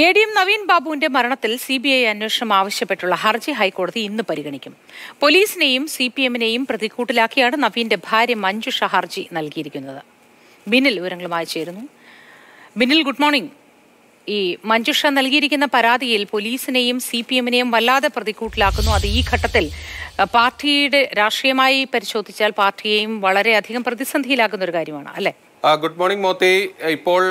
A D M Naveen ബാബുവിന്റെ മരണത്തിൽ C B I അന്വേഷണം ആവശ്യപ്പെട്ടുള്ള ഹർജി ഹൈക്കോടതി ഇന്ന് പരിഗണിക്കും പോലീസിനെയും സി പി എമ്മിനെയും പ്രതിക്കൂട്ടിലാക്കിയാണ് നവീന്റെ ഭാര്യ മഞ്ജുഷ ഹർജി നൽകിയിരിക്കുന്നത് ബിനിൽ വിവരങ്ങളുമായി ചേരുന്നു ബിനിൽ ഗുഡ് മോർണിംഗ് ഈ മഞ്ജുഷ നൽകിയിരിക്കുന്ന പരാതിയിൽ പോലീസിനെയും സി പി എമ്മിനെയും വല്ലാതെ പ്രതിക്കൂട്ടിലാക്കുന്നു അത് ഈ ഘട്ടത്തിൽ പാർട്ടിയുടെ രാഷ്ട്രീയമായി പരിശോധിച്ചാൽ പാർട്ടിയെയും വളരെയധികം പ്രതിസന്ധിയിലാക്കുന്ന ഒരു കാര്യമാണ് അല്ലേ ഗുഡ് മോർണിംഗ് മോത്തി ഇപ്പോൾ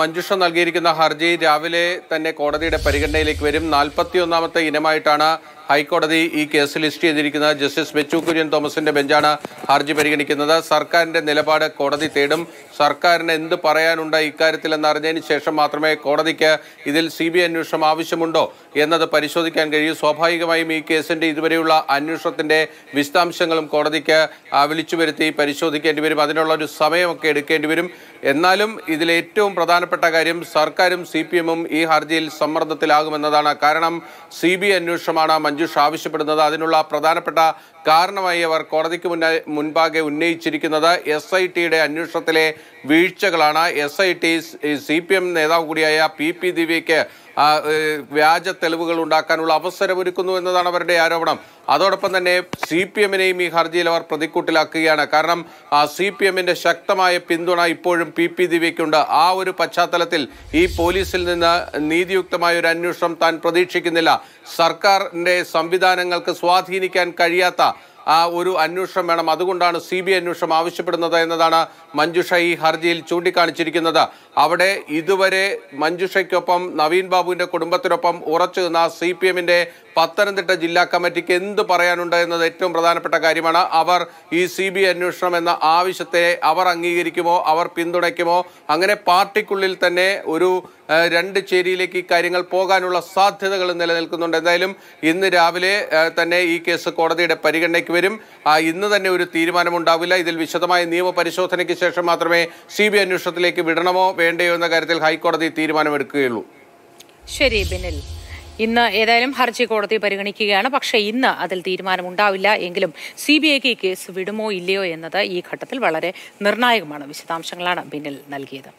മഞ്ജുഷ നൽകിയിരിക്കുന്ന ഹർജി രാവിലെ തന്നെ കോടതിയുടെ പരിഗണനയിലേക്ക് വരും നാൽപ്പത്തി ഒന്നാമത്തെ ഇനമായിട്ടാണ് ഹൈക്കോടതി ഈ കേസ് ലിസ്റ്റ് ചെയ്തിരിക്കുന്നത് ജസ്റ്റിസ് ബെച്ചു കുര്യൻ തോമസിന്റെ ബെഞ്ചാണ് ഹർജി പരിഗണിക്കുന്നത് സർക്കാരിന്റെ നിലപാട് കോടതി തേടും സർക്കാരിന് എന്ത് പറയാനുണ്ട് ഇക്കാര്യത്തിലെന്ന് അറിഞ്ഞതിന് ശേഷം മാത്രമേ കോടതിക്ക് ഇതിൽ സി ബി അന്വേഷണം ആവശ്യമുണ്ടോ എന്നത് പരിശോധിക്കാൻ കഴിയും സ്വാഭാവികമായും ഈ കേസിന്റെ ഇതുവരെയുള്ള അന്വേഷണത്തിന്റെ വിശദാംശങ്ങളും കോടതിക്ക് വിളിച്ചു വരുത്തി പരിശോധിക്കേണ്ടി വരും അതിനുള്ള ഒരു സമയമൊക്കെ എടുക്കേണ്ടി വരും എന്നാലും ഇതിലേറ്റവും പ്രധാനപ്പെട്ട കാര്യം സർക്കാരും സി പി എമ്മും ഈ ഹർജിയിൽ സമ്മർദ്ദത്തിലാകുമെന്നതാണ് കാരണം സി ബി ഐ അന്വേഷണമാണ് മഞ്ജുഷ് ആവശ്യപ്പെടുന്നത് അതിനുള്ള പ്രധാനപ്പെട്ട കാരണമായി അവർ കോടതിക്ക് മുന്നേ മുൻപാകെ ഉന്നയിച്ചിരിക്കുന്നത് എസ് ഐ ടിയുടെ അന്വേഷണത്തിലെ വീഴ്ചകളാണ് S I T C P M നേതാവ് കൂടിയായ പി പി ദിവ്യയ്ക്ക് വ്യാജ തെളിവുകൾ ഉണ്ടാക്കാനുള്ള അവസരമൊരുക്കുന്നു എന്നതാണ് അവരുടെ ആരോപണം അതോടൊപ്പം തന്നെ സി പി എമ്മിനെയും ഈ ഹർജിയിൽ അവർ പ്രതിക്കൂട്ടിലാക്കുകയാണ് കാരണം സി പി എമ്മിൻ്റെ ശക്തമായ പിന്തുണ ഇപ്പോഴും പി പി ദിവ്യയ്ക്കുണ്ട് ആ ഒരു പശ്ചാത്തലത്തിൽ ഈ പോലീസിൽ നിന്ന് നീതിയുക്തമായ ഒരു അന്വേഷണം താൻ പ്രതീക്ഷിക്കുന്നില്ല സർക്കാരിൻ്റെ സംവിധാനങ്ങൾക്ക് സ്വാധീനിക്കാൻ കഴിയാത്ത ആ ഒരു അന്വേഷണം വേണം അതുകൊണ്ടാണ് സി ബി അന്വേഷണം ആവശ്യപ്പെടുന്നത് എന്നതാണ് മഞ്ജുഷ ഈ ഹർജിയിൽ ചൂണ്ടിക്കാണിച്ചിരിക്കുന്നത് അവിടെ ഇതുവരെ മഞ്ജുഷയ്ക്കൊപ്പം നവീൻ ബാബുവിൻ്റെ കുടുംബത്തിനൊപ്പം ഉറച്ചു നിന്ന സി പി എമ്മിൻ്റെ പത്തനംതിട്ട ജില്ലാ കമ്മിറ്റിക്ക് എന്ത് പറയാനുണ്ട് എന്നത് ഏറ്റവും പ്രധാനപ്പെട്ട കാര്യമാണ് അവർ ഈ സി ബി അന്വേഷണം എന്ന ആവശ്യത്തെ അവർ അംഗീകരിക്കുമോ അവർ പിന്തുണയ്ക്കുമോ അങ്ങനെ പാർട്ടിക്കുള്ളിൽ തന്നെ ഒരു രണ്ട് ചേരിയിലേക്ക് ഈ കാര്യങ്ങൾ പോകാനുള്ള സാധ്യതകൾ നിലനിൽക്കുന്നുണ്ട് എന്തായാലും ഇന്ന് രാവിലെ തന്നെ ഈ കേസ് കോടതിയുടെ പരിഗണനയ്ക്ക് വരും ഇന്ന് തന്നെ ഒരു തീരുമാനമുണ്ടാവില്ല ഇതിൽ വിശദമായ നിയമപരിശോധനയ്ക്ക് ശേഷം മാത്രമേ സി ബി അന്വേഷണത്തിലേക്ക് വിടണമോ വേണ്ടയോ എന്ന കാര്യത്തിൽ ഹൈക്കോടതി തീരുമാനമെടുക്കുകയുള്ളൂ ശരി ബിനിൽ ഇന്ന് ഏതായാലും ഹർജി കോടതി പരിഗണിക്കുകയാണ് പക്ഷേ ഇന്ന് അതിൽ തീരുമാനമുണ്ടാവില്ല എങ്കിലും സി ബി ഐക്ക് കേസ് വിടുമോ ഇല്ലയോ എന്നത് ഈ ഘട്ടത്തിൽ വളരെ നിർണായകമാണ് വിശദാംശങ്ങളാണ് ബിന്നിൽ നൽകിയത്